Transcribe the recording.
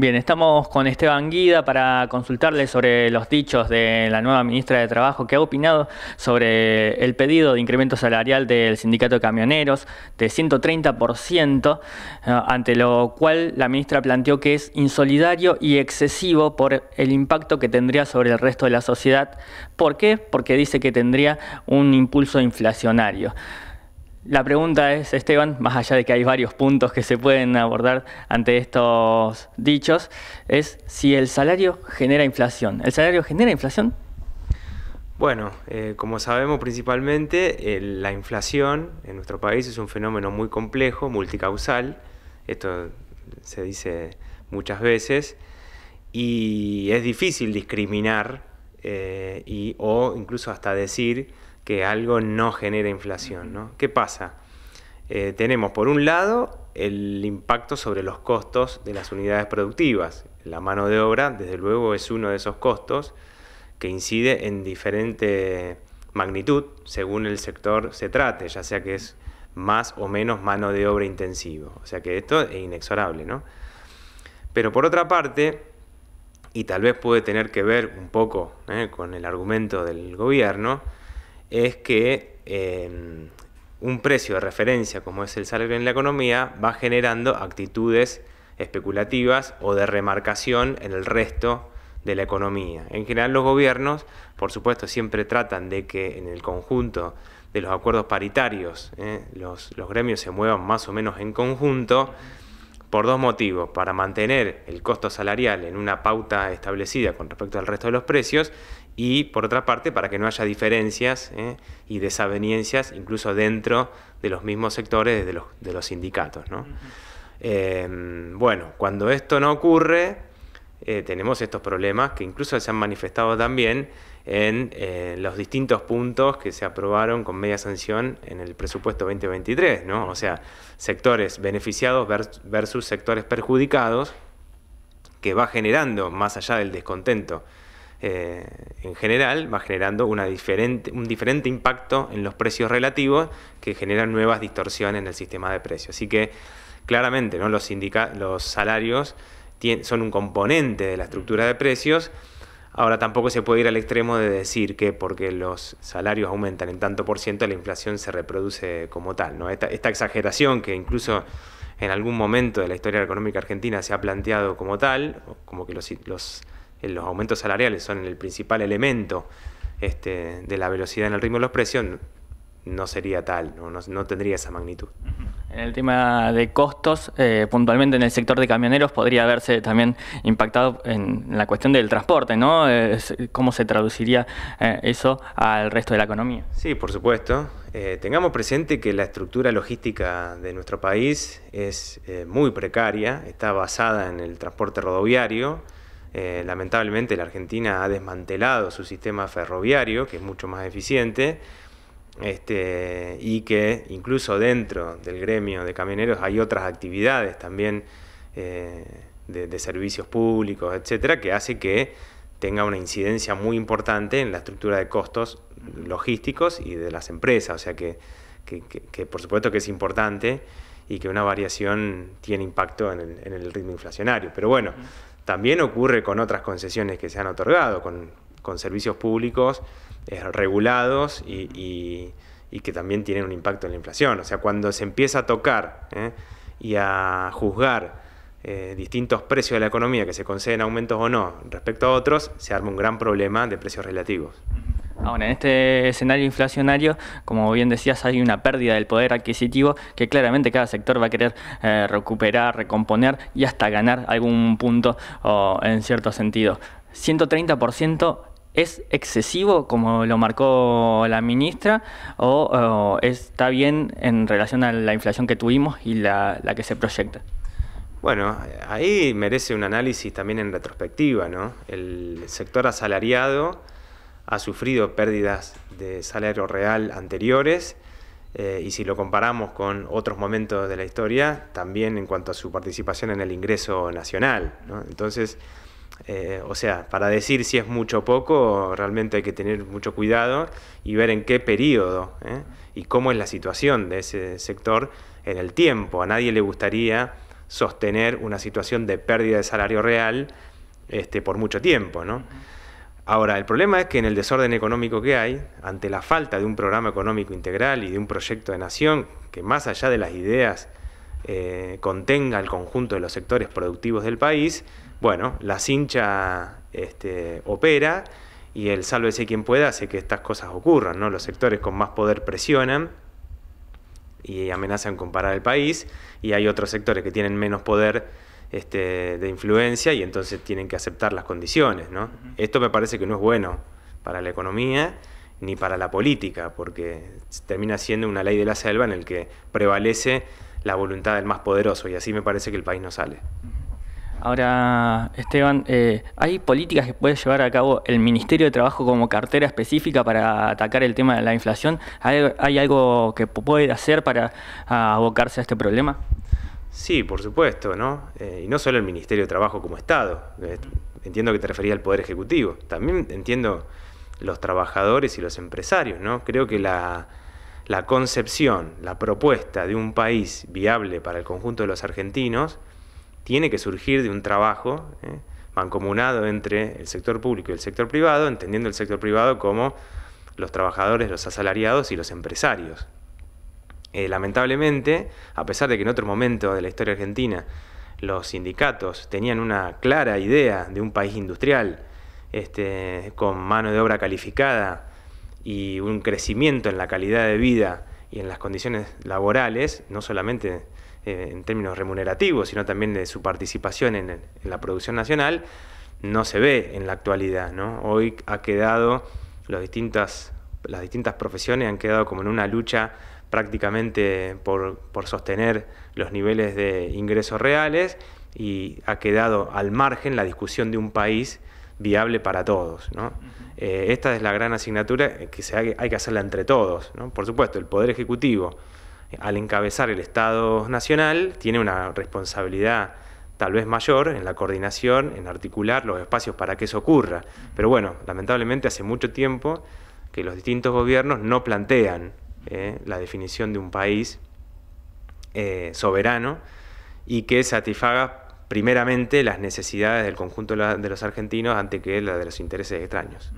Bien, estamos con Esteban Guida para consultarle sobre los dichos de la nueva ministra de Trabajo que ha opinado sobre el pedido de incremento salarial del sindicato de camioneros de 130%, eh, ante lo cual la ministra planteó que es insolidario y excesivo por el impacto que tendría sobre el resto de la sociedad. ¿Por qué? Porque dice que tendría un impulso inflacionario. La pregunta es, Esteban, más allá de que hay varios puntos que se pueden abordar ante estos dichos, es si el salario genera inflación. ¿El salario genera inflación? Bueno, eh, como sabemos principalmente, la inflación en nuestro país es un fenómeno muy complejo, multicausal, esto se dice muchas veces, y es difícil discriminar eh, y, o incluso hasta decir que algo no genera inflación. ¿Qué pasa? Eh, tenemos por un lado el impacto sobre los costos de las unidades productivas. La mano de obra, desde luego, es uno de esos costos que incide en diferente magnitud según el sector se trate, ya sea que es más o menos mano de obra intensivo. O sea que esto es inexorable, ¿no? Pero por otra parte, y tal vez puede tener que ver un poco ¿eh? con el argumento del gobierno, es que em, un precio de referencia como es el salario en la economía va generando actitudes especulativas o de remarcación en el resto de la economía. En general los gobiernos, por supuesto, siempre tratan de que en el conjunto de los acuerdos paritarios ¿eh? los, los gremios se muevan más o menos en conjunto por dos motivos, para mantener el costo salarial en una pauta establecida con respecto al resto de los precios y por otra parte para que no haya diferencias ¿eh? y desavenencias incluso dentro de los mismos sectores de los, de los sindicatos. ¿no? Em, bueno, cuando esto no ocurre, eh, tenemos estos problemas que incluso se han manifestado también en eh, los distintos puntos que se aprobaron con media sanción en el presupuesto 2023, ¿no? o sea, sectores beneficiados versus sectores perjudicados, que va generando, más allá del descontento, eh, en general va generando un diferente impacto en los precios relativos que generan nuevas distorsiones en el sistema de precios. Así que claramente los, salarios son un componente de la estructura de precios. Ahora tampoco se puede ir al extremo de decir que porque los salarios aumentan en tanto por ciento la inflación se reproduce como tal. ¿no? Esta, esta exageración que incluso en algún momento de la historia económica argentina se ha planteado como tal, como que los, los los aumentos salariales son el principal elemento este, de la velocidad en el ritmo de los precios, no sería tal, no, tendría esa magnitud. En el tema de costos, eh, puntualmente en el sector de camioneros podría haberse también impactado en la cuestión del transporte, ¿no? ¿Cómo se traduciría eh, eso al resto de la economía? Sí, por supuesto. Eh, tengamos presente que la estructura logística de nuestro país es muy precaria, está basada en el transporte rodoviario eh, lamentablemente la Argentina ha desmantelado su sistema ferroviario, que es mucho más eficiente, este, y que incluso dentro del gremio de camioneros hay otras actividades también eh, de, servicios públicos, etcétera, que hace que tenga una incidencia muy importante en la estructura de costos logísticos y de las empresas. O sea que, que, por supuesto que es importante y que una variación tiene impacto en el, en el ritmo inflacionario. Pero bueno. También ocurre con otras concesiones que se han otorgado, con, con servicios públicos eh, regulados y, que también tienen un impacto en la inflación. O sea, cuando se empieza a tocar eh, y a juzgar eh, distintos precios de la economía, que se conceden aumentos o no respecto a otros, se arma un gran problema de precios relativos. Ahora, en este escenario inflacionario, como bien decías, hay una pérdida del poder adquisitivo que claramente cada sector va a querer eh, recuperar, recomponer y hasta ganar algún punto en cierto sentido. 130% ¿Es excesivo, como lo marcó la ministra, o, está bien en relación a la inflación que tuvimos y la, la que se proyecta? Bueno, ahí merece un análisis también en retrospectiva, ¿no? El sector asalariado ha sufrido pérdidas de salario real anteriores eh, y si lo comparamos con otros momentos de la historia, también en cuanto a su participación en el ingreso nacional. Entonces, eh, o sea, para decir si es mucho o poco, realmente hay que tener mucho cuidado y ver en qué periodo ¿eh? y cómo es la situación de ese sector en el tiempo. A nadie le gustaría sostener una situación de pérdida de salario real este, por mucho tiempo, ¿no? Ahora, el problema es que en el desorden económico que hay, ante la falta de un programa económico integral y de un proyecto de nación que más allá de las ideas eh, contenga el conjunto de los sectores productivos del país, bueno, la cincha este, opera y el sálvese quien pueda hace que estas cosas ocurran, ¿no? Los sectores con más poder presionan y amenazan con parar el país y hay otros sectores que tienen menos poder este, de influencia y entonces tienen que aceptar las condiciones. ¿no? Esto me parece que no es bueno para la economía ni para la política, porque termina siendo una ley de la selva en el que prevalece la voluntad del más poderoso y así me parece que el país no sale. Ahora, Esteban, eh, ¿hay políticas que puede llevar a cabo el Ministerio de Trabajo como cartera específica para atacar el tema de la inflación? ¿Hay, hay algo que puede hacer para abocarse a este problema? Sí, por supuesto, ¿no? Eh, y no solo el Ministerio de Trabajo como Estado. entiendo que te refería al Poder Ejecutivo. También entiendo los trabajadores y los empresarios, ¿no? Creo que la, concepción, la propuesta de un país viable para el conjunto de los argentinos tiene que surgir de un trabajo ¿eh? mancomunado entre el sector público y el sector privado, entendiendo el sector privado como los trabajadores, los asalariados y los empresarios. Eh, lamentablemente, a pesar de que en otro momento de la historia argentina los sindicatos tenían una clara idea de un país industrial, este, con mano de obra calificada y un crecimiento en la calidad de vida y en las condiciones laborales, no solamente eh, en términos remunerativos, sino también de su participación en, la producción nacional, no se ve en la actualidad. ¿no? Hoy ha quedado los distintos las distintas profesiones han quedado como en una lucha prácticamente por, sostener los niveles de ingresos reales y ha quedado al margen la discusión de un país viable para todos. Eh, esta es la gran asignatura que se hay, que hacerla entre todos. Por supuesto, el Poder Ejecutivo, eh, al encabezar el Estado Nacional, tiene una responsabilidad tal vez mayor en la coordinación, en articular los espacios para que eso ocurra. Pero bueno, lamentablemente hace mucho tiempo que los distintos gobiernos no plantean eh, la definición de un país eh, soberano y que satisfaga primeramente las necesidades del conjunto de los argentinos antes que la de los intereses extraños.